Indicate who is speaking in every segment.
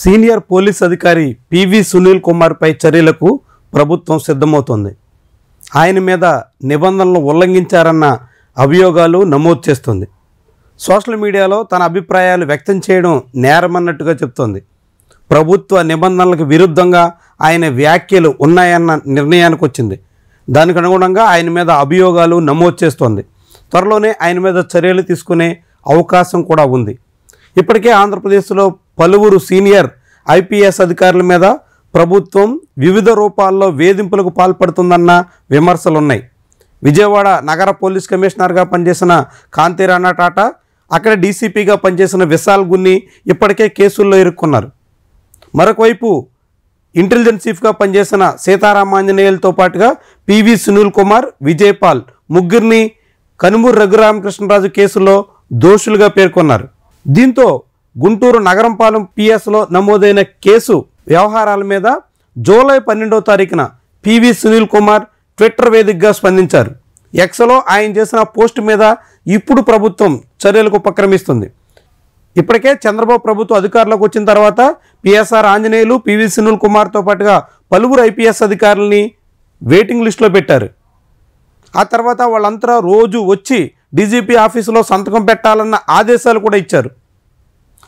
Speaker 1: senior police అధికారి PV Sunil కుమార్పై చర్యలకు ప్రభుత్వం సిద్ధమవుతోంది ఆయన మీద నిబంధనలు ఉల్లంఘించారన్న అభియోగాలు నమోదు చేస్తుంది సోషల్ మీడియాలో తన అభిప్రాయాలు వ్యక్తం చేయడం నేరమన్నట్టుగా చెప్తోంది ప్రభుత్వ నిబంధనలకు విరుద్ధంగా ఆయన వ్యాఖ్యలు ఉన్నాయన్న నిర్ణయానికి వచ్చింది దానికి అనుగుణంగా ఆయన మీద అభియోగాలు నమోదు చేస్తోంది త్వరలోనే ఆయన మీద చర్యలు తీసుకునే అవకాశం కూడా ఉంది ఇప్పటికే ఆంధ్రప్రదేశ్లో పలువురు సీనియర్ ఐపీఎస్ అధికారుల మీద ప్రభుత్వం వివిధ రూపాల్లో వేధింపులకు పాల్పడుతుందన్న విమర్శలున్నాయి విజయవాడ నగర పోలీస్ కమిషనర్గా పనిచేసిన కాంతి రాణా టాటా అక్కడ డీసీపీగా పనిచేసిన విశాల్ గున్ని ఇప్పటికే కేసుల్లో ఇరుక్కున్నారు మరొకవైపు ఇంటెలిజెన్స్ చీఫ్గా పనిచేసిన సీతారామాంజనేయులతో పాటుగా పివి సునీల్ కుమార్ విజయపాల్ ముగ్గురిని కనుమూరు రఘురామకృష్ణరాజు కేసులో దోషులుగా పేర్కొన్నారు దీంతో గుంటూరు నగరంపాలెం పిఎస్లో నమోదైన కేసు వ్యవహారాల మీద జూలై పన్నెండో తారీఖున పివి సునీల్ కుమార్ ట్విట్టర్ వేదికగా స్పందించారు ఎక్స్లో ఆయన చేసిన పోస్ట్ మీద ఇప్పుడు ప్రభుత్వం చర్యలకు ఉపక్రమిస్తుంది ఇప్పటికే చంద్రబాబు ప్రభుత్వం అధికారులకు వచ్చిన తర్వాత పిఎస్ఆర్ ఆంజనేయులు పివి సునీల్ కుమార్తో పాటుగా పలువురు ఐపీఎస్ అధికారులని వెయిటింగ్ లిస్టులో పెట్టారు ఆ తర్వాత వాళ్ళంతా రోజు వచ్చి డీజీపీ ఆఫీసులో సంతకం పెట్టాలన్న ఆదేశాలు కూడా ఇచ్చారు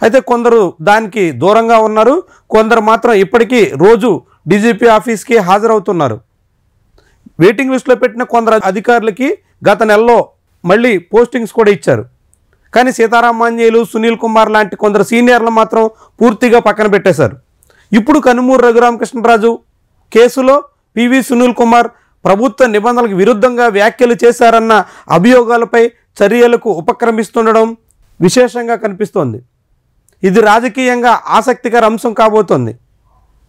Speaker 1: అయితే కొందరు దానికి దూరంగా ఉన్నారు కొందరు మాత్రం ఇప్పటికీ రోజు డీజీపీ ఆఫీస్కి హాజరవుతున్నారు వెయిటింగ్ లిస్టులో పెట్టిన కొందరు అధికారులకి గత నెలలో మళ్ళీ పోస్టింగ్స్ కూడా ఇచ్చారు కానీ సీతారామాంజేయులు సునీల్ కుమార్ లాంటి కొందరు సీనియర్లు మాత్రం పూర్తిగా పక్కన పెట్టేశారు ఇప్పుడు కనుమూరు రఘురామకృష్ణరాజు కేసులో పివి సునీల్ కుమార్ ప్రభుత్వ నిబంధనలకు విరుద్ధంగా వ్యాఖ్యలు చేశారన్న అభియోగాలపై చర్యలకు ఉపక్రమిస్తుండడం విశేషంగా కనిపిస్తోంది ఇది రాజకీయంగా ఆసక్తికర అంశం కాబోతోంది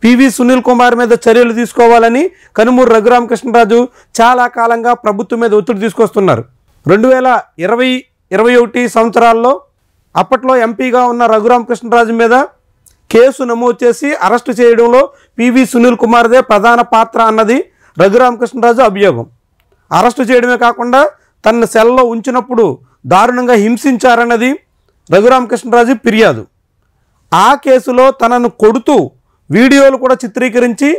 Speaker 1: పివి సునీల్ కుమార్ మీద చర్యలు తీసుకోవాలని కనుమూరు రఘురామకృష్ణరాజు చాలా కాలంగా ప్రభుత్వం మీద ఒత్తిడి తీసుకొస్తున్నారు రెండు వేల ఇరవై ఇరవై ఒకటి సంవత్సరాల్లో అప్పట్లో ఎంపీగా ఉన్న రఘురామకృష్ణరాజు మీద కేసు నమోదు చేసి అరెస్టు చేయడంలో పివి సునీల్ కుమార్దే ప్రధాన పాత్ర అన్నది రఘురామకృష్ణరాజు అభియోగం అరెస్టు చేయడమే కాకుండా తన సెల్లో ఉంచినప్పుడు దారుణంగా హింసించారన్నది రఘురామకృష్ణరాజు ఫిర్యాదు ఆ కేసులో తనను కొడుతూ వీడియోలు కూడా చిత్రీకరించి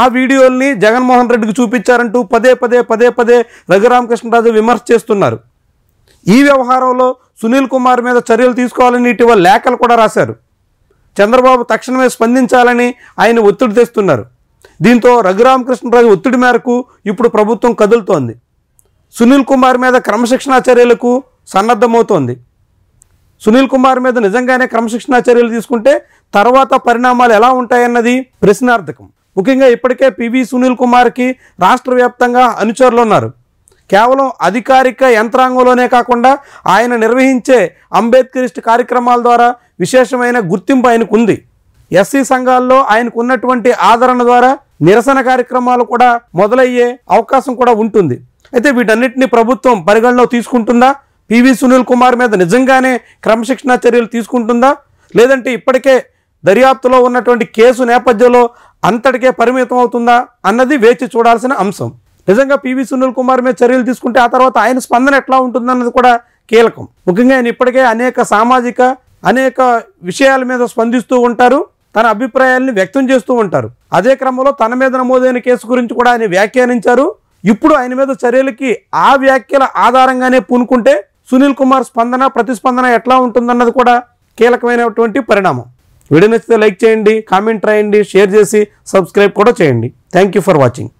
Speaker 1: ఆ వీడియోల్ని జగన్మోహన్ రెడ్డికి చూపించారంటూ పదే పదే పదే పదే రఘురామకృష్ణరాజు విమర్శ చేస్తున్నారు ఈ వ్యవహారంలో సునీల్ కుమార్ మీద చర్యలు తీసుకోవాలని ఇటీవల లేఖలు కూడా రాశారు చంద్రబాబు తక్షణమే స్పందించాలని ఆయన ఒత్తిడి తెస్తున్నారు దీంతో రఘురామకృష్ణరాజు ఒత్తిడి మేరకు ఇప్పుడు ప్రభుత్వం కదులుతోంది సునీల్ కుమార్ మీద క్రమశిక్షణా చర్యలకు సన్నద్ధమవుతోంది సునీల్ కుమార్ మీద నిజంగానే క్రమశిక్షణా చర్యలు తీసుకుంటే తర్వాత పరిణామాలు ఎలా ఉంటాయన్నది ప్రశ్నార్థకం ముఖ్యంగా ఇప్పటికే పివి సునీల్ కుమార్కి రాష్ట్ర వ్యాప్తంగా అనుచరులు ఉన్నారు కేవలం అధికారిక యంత్రాంగంలోనే కాకుండా ఆయన నిర్వహించే అంబేద్కరిస్ట్ కార్యక్రమాల ద్వారా విశేషమైన గుర్తింపు ఆయనకు ఉంది ఎస్సీ సంఘాల్లో ఆయనకు ఉన్నటువంటి ఆదరణ ద్వారా నిరసన కార్యక్రమాలు కూడా మొదలయ్యే అవకాశం కూడా ఉంటుంది అయితే వీటన్నిటిని ప్రభుత్వం పరిగణలో తీసుకుంటుందా పివి సునీల్ కుమార్ మీద నిజంగానే క్రమశిక్షణ చర్యలు తీసుకుంటుందా లేదంటే ఇప్పటికే దర్యాప్తులో ఉన్నటువంటి కేసు నేపథ్యంలో అంతటికే పరిమితం అవుతుందా అన్నది వేచి చూడాల్సిన అంశం నిజంగా పివి సునీల్ కుమార్ మీద చర్యలు తీసుకుంటే ఆ తర్వాత ఆయన స్పందన ఎట్లా ఉంటుందన్నది కూడా కీలకం ముఖ్యంగా ఆయన ఇప్పటికే అనేక సామాజిక అనేక విషయాల మీద స్పందిస్తూ ఉంటారు తన అభిప్రాయాల్ని వ్యక్తం చేస్తూ ఉంటారు అదే క్రమంలో తన మీద నమోదైన కేసు గురించి కూడా ఆయన వ్యాఖ్యానించారు ఇప్పుడు ఆయన మీద చర్యలకి ఆ వ్యాఖ్యల ఆధారంగానే పూనుకుంటే సునీల్ కుమార్ స్పందన ప్రతిస్పందన ఎట్లా ఉంటుందన్నది కూడా కీలకమైనటువంటి పరిణామం వీడియో నచ్చితే లైక్ చేయండి కామెంట్ రాయండి షేర్ చేసి సబ్స్క్రైబ్ కూడా చేయండి థ్యాంక్ ఫర్ వాచింగ్